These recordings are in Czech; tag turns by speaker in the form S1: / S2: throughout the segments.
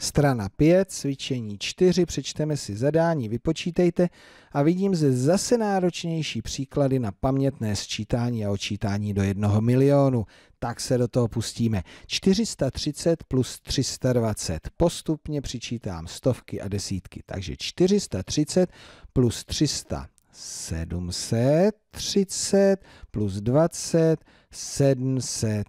S1: Strana 5, cvičení 4, přečteme si zadání, vypočítejte a vidím zde zase náročnější příklady na pamětné sčítání a očítání do jednoho milionu. Tak se do toho pustíme. 430 plus 320. Postupně přičítám stovky a desítky. Takže 430 plus 300. 730 plus 20, 750.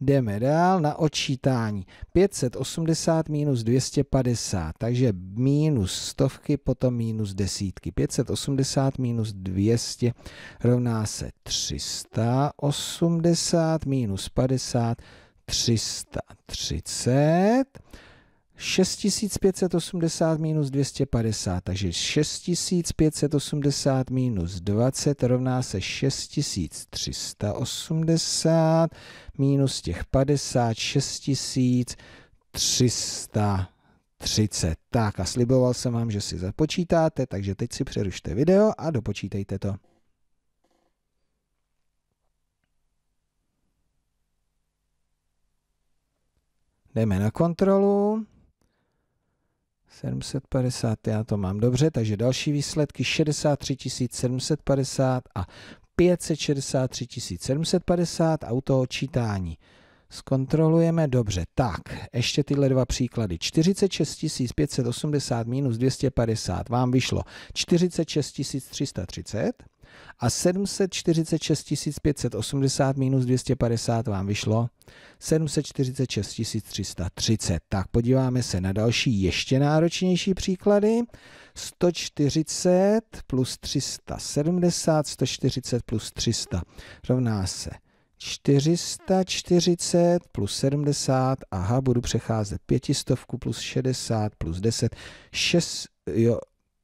S1: Jdeme dál na odčítání. 580 minus 250, takže minus stovky, potom minus desítky. 580 minus 200 rovná se 380 minus 50, 330. 6580 minus 250, takže 6580 minus 20 rovná se 6380 minus těch 50, 6330. Tak a sliboval jsem vám, že si započítáte, takže teď si přerušte video a dopočítejte to. Jdeme na kontrolu. 750, já to mám dobře, takže další výsledky 63 750 a 563 750 a u toho čítání Zkontrolujeme dobře. Tak, ještě tyhle dva příklady. 46 580 minus 250 vám vyšlo 46 330 a 746 580 minus 250 vám vyšlo 746 330. Tak podíváme se na další ještě náročnější příklady. 140 plus 370, 140 plus 300 rovná se 440 plus 70, aha, budu přecházet 500 plus 60 plus 10, 6, jo,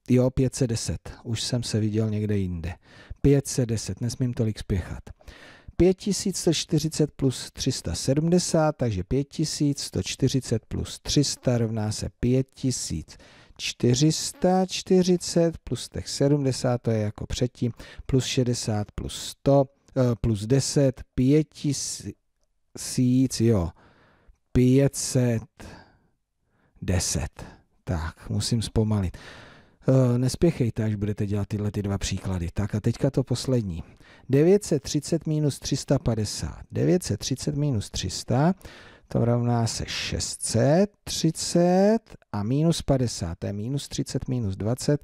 S1: jo, 510, už jsem se viděl někde jinde. 510, nesmím tolik spěchat. 5140 plus 370, takže 5140 plus 300 rovná se 5000. 440 plus těch 70, to je jako předtím, plus 60 plus 100, Eh, plus 10, 5000, jo, 510. Tak, musím zpomalit. Eh, nespěchejte, až budete dělat tyhle ty dva příklady. Tak a teďka to poslední. 930 minus 350. 930 minus 300 to rovná se 630 a minus 50, to je minus 30 minus 20,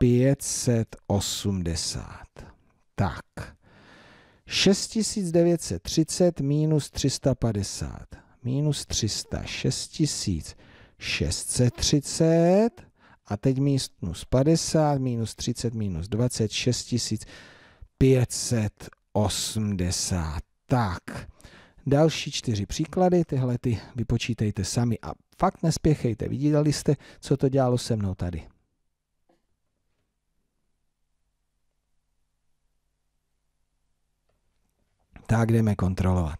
S1: 580. Tak. 6930 minus 350. Minus 300, 6630. A teď minus 50, minus 30, minus 20, 6580. Tak, další čtyři příklady, tyhle ty vypočítejte sami a fakt nespěchejte. Viděli jste, co to dělalo se mnou tady. Tak jdeme kontrolovat.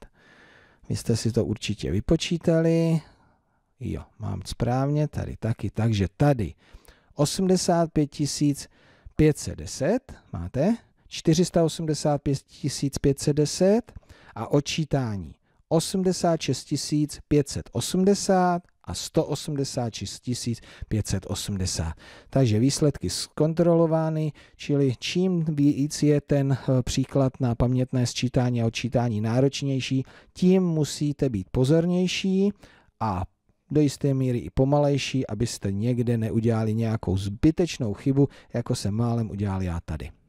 S1: Vy jste si to určitě vypočítali. Jo, mám správně, tady taky. Takže tady 85 510 máte, 485 510 a odčítání 86 580, a 186 580. Takže výsledky zkontrolovány, čili čím víc je ten eh, příklad na pamětné sčítání a odčítání náročnější, tím musíte být pozornější a do jisté míry i pomalejší, abyste někde neudělali nějakou zbytečnou chybu, jako jsem málem udělal já tady.